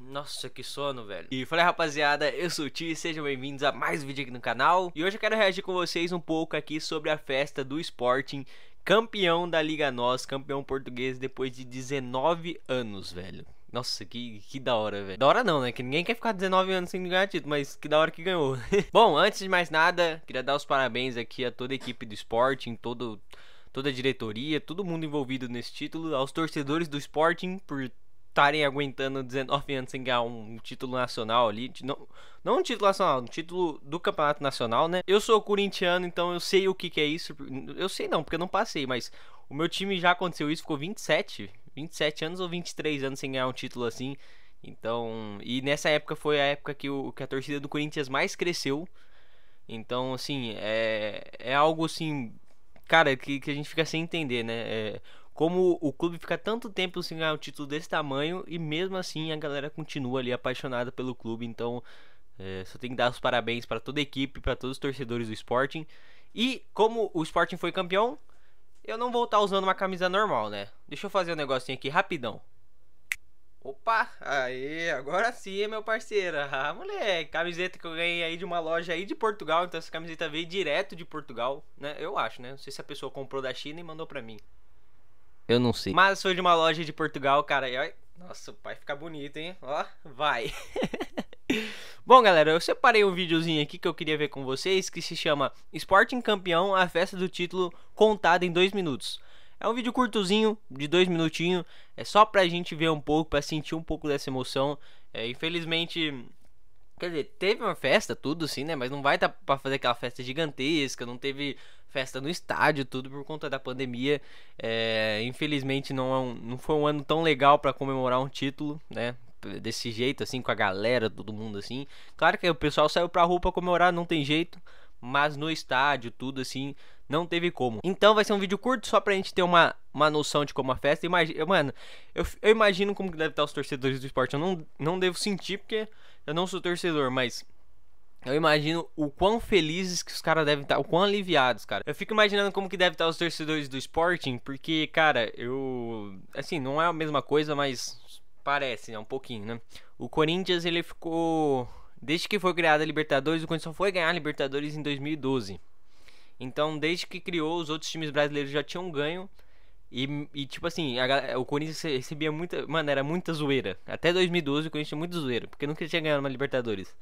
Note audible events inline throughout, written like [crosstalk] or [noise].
Nossa, que sono, velho. E fala rapaziada, eu sou o Ti, sejam bem-vindos a mais um vídeo aqui no canal. E hoje eu quero reagir com vocês um pouco aqui sobre a festa do Sporting campeão da Liga Nós, campeão português depois de 19 anos, velho. Nossa, que, que da hora, velho. Da hora não, né? Que ninguém quer ficar 19 anos sem ganhar título, mas que da hora que ganhou. [laughs] Bom, antes de mais nada, queria dar os parabéns aqui a toda a equipe do Sporting, todo, toda a diretoria, todo mundo envolvido nesse título, aos torcedores do Sporting por estarem aguentando 19 anos sem ganhar um título nacional ali. Não, não um título nacional, um título do campeonato nacional, né? Eu sou corintiano, então eu sei o que, que é isso. Eu sei não, porque eu não passei, mas o meu time já aconteceu isso, ficou 27. 27 anos ou 23 anos sem ganhar um título assim. Então, e nessa época foi a época que, o, que a torcida do Corinthians mais cresceu. Então, assim, é, é algo assim, cara, que, que a gente fica sem entender, né? É, como o clube fica tanto tempo sem ganhar um título desse tamanho e mesmo assim a galera continua ali apaixonada pelo clube. Então, é, só tem que dar os parabéns para toda a equipe, para todos os torcedores do Sporting. E como o Sporting foi campeão, eu não vou estar tá usando uma camisa normal, né? Deixa eu fazer um negocinho aqui rapidão. Opa, aí, agora sim, meu parceiro. Ah, moleque, camiseta que eu ganhei aí de uma loja aí de Portugal. Então, essa camiseta veio direto de Portugal, né? Eu acho, né? Não sei se a pessoa comprou da China e mandou pra mim. Eu não sei. Mas foi de uma loja de Portugal, cara. E nossa, o pai fica bonito, hein? Ó, vai. [laughs] Bom, galera, eu separei um videozinho aqui que eu queria ver com vocês que se chama Sporting Campeão, a festa do título contada em dois minutos. É um vídeo curtozinho, de dois minutinhos, é só pra gente ver um pouco, pra sentir um pouco dessa emoção. É, infelizmente, quer dizer, teve uma festa, tudo assim, né? Mas não vai dar pra fazer aquela festa gigantesca, não teve festa no estádio, tudo por conta da pandemia. É, infelizmente não, é não foi um ano tão legal para comemorar um título, né? Desse jeito, assim, com a galera, todo mundo assim. Claro que o pessoal saiu pra rua pra comemorar, não tem jeito. Mas no estádio, tudo assim, não teve como. Então vai ser um vídeo curto só pra gente ter uma, uma noção de como a festa. Imagina, mano, eu, eu imagino como que deve estar os torcedores do esporte. Eu não, não devo sentir, porque eu não sou torcedor, mas eu imagino o quão felizes que os caras devem estar, tá, o quão aliviados, cara. Eu fico imaginando como que devem estar tá os torcedores do Sporting, porque, cara, eu. Assim, não é a mesma coisa, mas parece, né? Um pouquinho, né? O Corinthians, ele ficou. Desde que foi criada a Libertadores, o Corinthians só foi ganhar a Libertadores em 2012. Então, desde que criou, os outros times brasileiros já tinham ganho. E, e, tipo assim, a, o Corinthians recebia muita. Mano, era muita zoeira. Até 2012 o Corinthians tinha muita zoeira, porque nunca tinha ganhado uma Libertadores.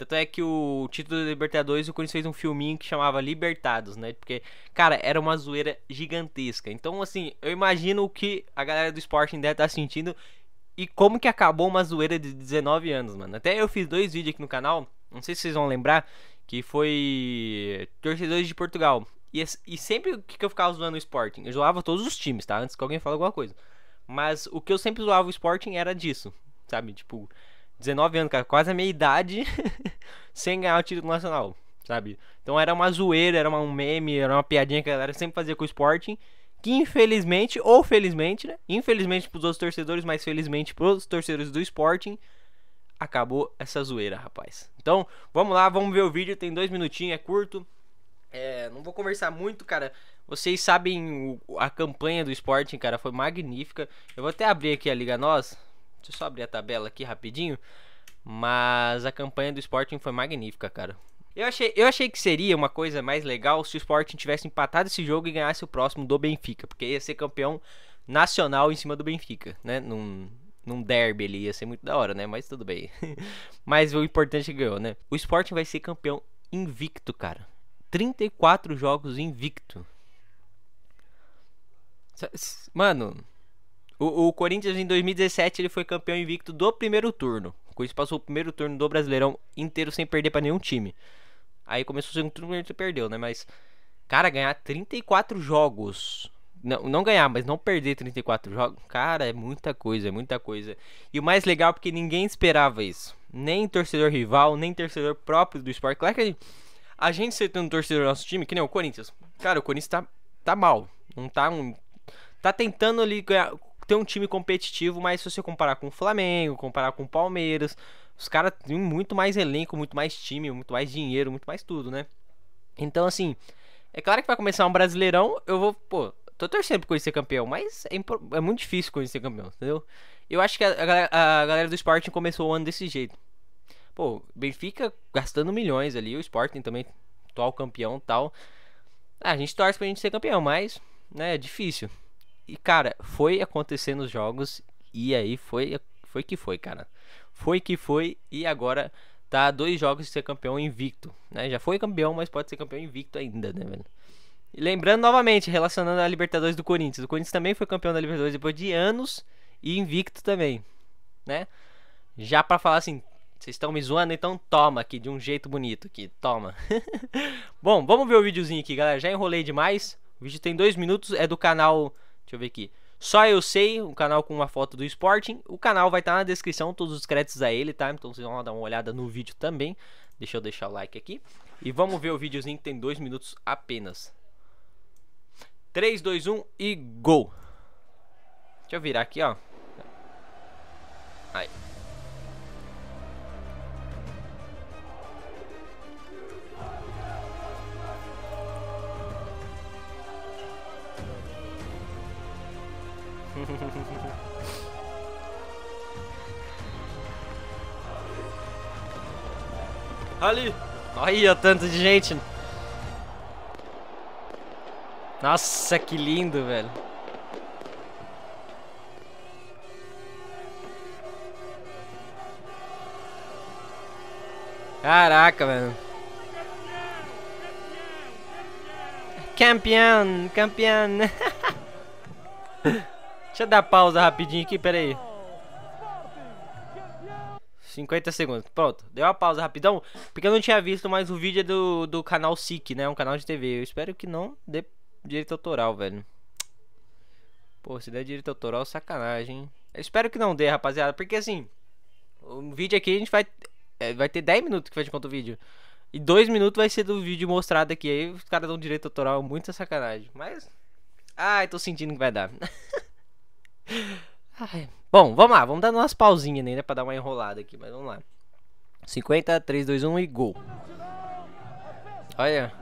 Tanto é que o título do Libertadores, o Corinthians fez um filminho que chamava Libertados, né? Porque, cara, era uma zoeira gigantesca. Então, assim, eu imagino o que a galera do Sporting deve tá sentindo e como que acabou uma zoeira de 19 anos, mano. Até eu fiz dois vídeos aqui no canal, não sei se vocês vão lembrar, que foi torcedores de Portugal. E, e sempre o que eu ficava zoando o Sporting? Eu zoava todos os times, tá? Antes que alguém fale alguma coisa. Mas o que eu sempre zoava o Sporting era disso, sabe? Tipo, 19 anos, cara, quase a minha idade, [laughs] sem ganhar o título nacional, sabe? Então era uma zoeira, era uma, um meme, era uma piadinha que a galera sempre fazia com o Sporting. Que infelizmente, ou felizmente, né? Infelizmente pros outros torcedores, mas felizmente pros torcedores do Sporting, acabou essa zoeira, rapaz. Então, vamos lá, vamos ver o vídeo, tem dois minutinhos, é curto. É, não vou conversar muito, cara. Vocês sabem o, a campanha do Sporting, cara, foi magnífica. Eu vou até abrir aqui a Liga Nós Deixa eu só abrir a tabela aqui rapidinho. Mas a campanha do Sporting foi magnífica, cara. Eu achei, eu achei que seria uma coisa mais legal se o Sporting tivesse empatado esse jogo e ganhasse o próximo do Benfica, porque ia ser campeão nacional em cima do Benfica, né? Num, num derby ele ia ser muito da hora, né? Mas tudo bem. [laughs] Mas o importante é que ganhou, né? O Sporting vai ser campeão invicto, cara. 34 jogos invicto. Mano, o, o, Corinthians em 2017 ele foi campeão invicto do primeiro turno. Com isso passou o primeiro turno do Brasileirão inteiro sem perder para nenhum time. Aí começou o segundo turno e perdeu, né? Mas, cara, ganhar 34 jogos. Não, não ganhar, mas não perder 34 jogos. Cara, é muita coisa, é muita coisa. E o mais legal, é porque ninguém esperava isso. Nem torcedor rival, nem torcedor próprio do Sport. Claro que a gente, a gente um torcedor do nosso time, que nem o Corinthians. Cara, o Corinthians tá, tá mal. Não tá um. Tá tentando ali ganhar ter um time competitivo, mas se você comparar com o Flamengo, comparar com o Palmeiras, os caras têm muito mais elenco, muito mais time, muito mais dinheiro, muito mais tudo, né? Então, assim, é claro que vai começar um Brasileirão, eu vou, pô, tô torcendo pra conhecer campeão, mas é, é muito difícil conhecer campeão, entendeu? Eu acho que a, a, a galera do Sporting começou o ano desse jeito. Pô, Benfica gastando milhões ali, o Sporting também, atual campeão tal. Ah, a gente torce pra gente ser campeão, mas, né, é difícil. E, cara, foi acontecendo os jogos. E aí foi, foi que foi, cara. Foi que foi. E agora tá dois jogos de ser campeão invicto. Né? Já foi campeão, mas pode ser campeão invicto ainda, né, velho? E lembrando novamente, relacionando a Libertadores do Corinthians. O Corinthians também foi campeão da Libertadores depois de anos e invicto também, né? Já para falar assim, vocês estão me zoando, então toma aqui de um jeito bonito aqui, toma. [laughs] Bom, vamos ver o videozinho aqui, galera. Já enrolei demais. O vídeo tem dois minutos, é do canal Deixa eu ver aqui. Só eu sei, um canal com uma foto do Sporting. O canal vai estar tá na descrição, todos os créditos a ele, tá? Então vocês vão dar uma olhada no vídeo também. Deixa eu deixar o like aqui. E vamos ver o videozinho que tem dois minutos apenas. 3, 2, 1 e gol. Deixa eu virar aqui, ó. Aí. [laughs] Ali! Olha tanto de gente! Nossa, que lindo, velho! Caraca, velho! Campeão! Campeão! [laughs] Deixa eu dar pausa rapidinho aqui, pera aí. 50 segundos. Pronto, deu uma pausa rapidão, porque eu não tinha visto mais o vídeo do, do canal SIC, né? Um canal de TV. Eu espero que não dê direito autoral, velho. Pô, se der direito autoral, sacanagem. Eu espero que não dê, rapaziada, porque assim, o vídeo aqui a gente vai é, vai ter 10 minutos que vai de conta o vídeo. E 2 minutos vai ser do vídeo mostrado aqui. Aí os caras dão direito autoral, muita sacanagem. Mas ai, tô sentindo que vai dar. [laughs] Ai. Bom, vamos lá, vamos dar umas pausinhas né, né, pra dar uma enrolada aqui, mas vamos lá. 50, 3, 2, 1 e gol. Olha.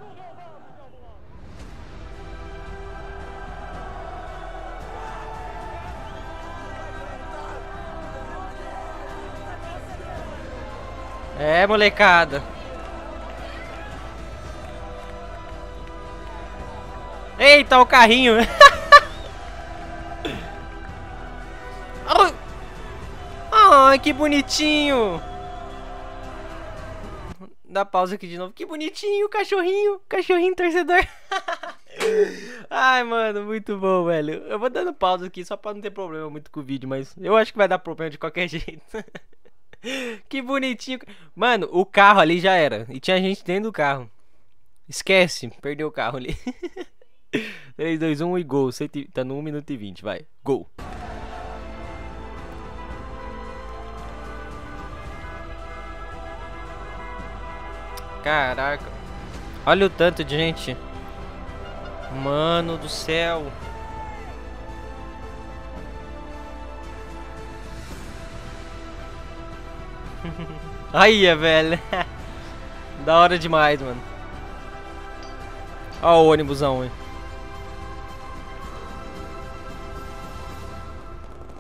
É, molecada. Eita, o carrinho. [laughs] que bonitinho! Dá pausa aqui de novo. Que bonitinho, cachorrinho, cachorrinho torcedor. [laughs] Ai, mano, muito bom, velho. Eu vou dando pausa aqui só pra não ter problema muito com o vídeo, mas eu acho que vai dar problema de qualquer [laughs] jeito. que bonitinho. Mano, o carro ali já era. E tinha gente dentro do carro. Esquece, perdeu o carro ali. 3, 2, 1 e gol. Tá no 1 minuto e 20, vai. Gol. Caraca. Olha o tanto de gente. Mano do céu. [laughs] Aí, é velho. [laughs] da hora demais, mano. Ó o ônibusão, hein.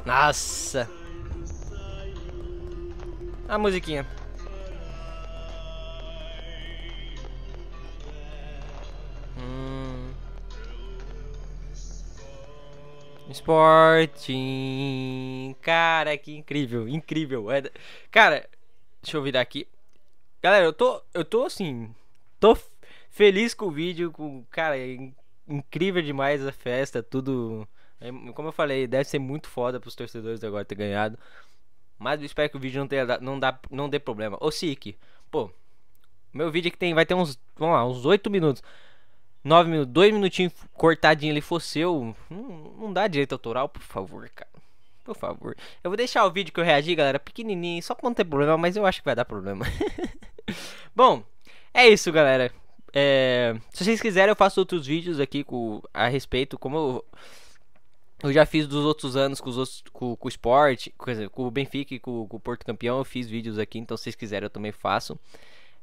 Nossa. A musiquinha. Sporting. Cara, que incrível, incrível. É... Cara, deixa eu virar aqui. Galera, eu tô, eu tô assim, tô feliz com o vídeo, com, cara, é incrível demais a festa, tudo. É, como eu falei, deve ser muito foda pros torcedores agora ter ganhado. Mas eu espero que o vídeo não tenha não dá não dê problema. Ô Sik, pô, meu vídeo que tem vai ter uns, vamos lá, uns 8 minutos. 9 minutos, 2 minutinhos cortadinho ali fosseu Não, não dá direito autoral, por favor, cara. Por favor. Eu vou deixar o vídeo que eu reagi, galera, pequenininho, só pra não ter problema, mas eu acho que vai dar problema. [laughs] Bom, é isso, galera. É, se vocês quiserem, eu faço outros vídeos aqui com, a respeito, como eu, eu já fiz dos outros anos com, os outros, com, com o esporte, com, com o Benfica e com, com, o Porto Campeão, eu fiz vídeos aqui, então se vocês quiserem, eu também faço.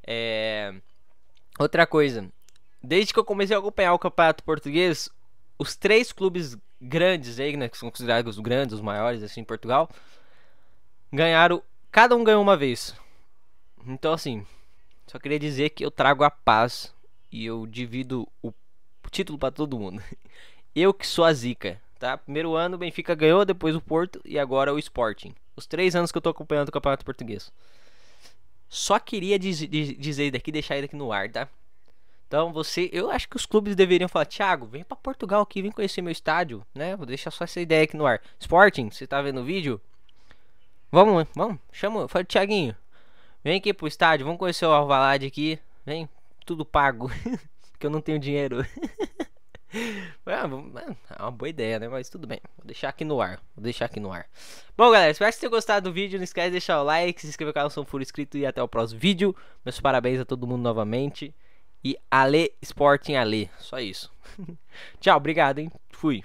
É, outra coisa, Desde que eu comecei a acompanhar o campeonato português, os três clubes grandes aí, né, que são considerados os grandes, os maiores assim em Portugal, ganharam, cada um ganhou uma vez. Então assim, só queria dizer que eu trago a paz e eu divido o título para todo mundo. [laughs] Eu que sou a zica, tá? Primeiro ano o Benfica ganhou, depois o Porto e agora o Sporting. Os três anos que eu tô acompanhando o Campeonato Português. Só queria dizer daqui, deixar ele aqui no ar, tá? Então você, eu acho que os clubes deveriam falar, Thiago, vem para Portugal aqui, vem conhecer meu estádio, né? Vou deixar só essa ideia aqui no ar. Sporting, você tá vendo o vídeo? Vamos, vamos, chama, fala Thiaguinho. Vem aqui pro estádio, vamos conhecer o Alvalade aqui. Vem, tudo pago, [laughs] que eu não tenho dinheiro. [laughs] Ah, ah, é uma boa ideia, né? Mas tudo bem. Vou deixar aqui no ar. Vou deixar aqui no ar. Bom, galera, espero que vocês tenham gostado do vídeo. Não esquece de deixar o like, se inscrever no canal se não for inscrito e até o próximo vídeo. Meus parabéns a todo mundo novamente e Ale Sporting Ale. Só isso. [laughs] Tchau, obrigado, hein? Fui.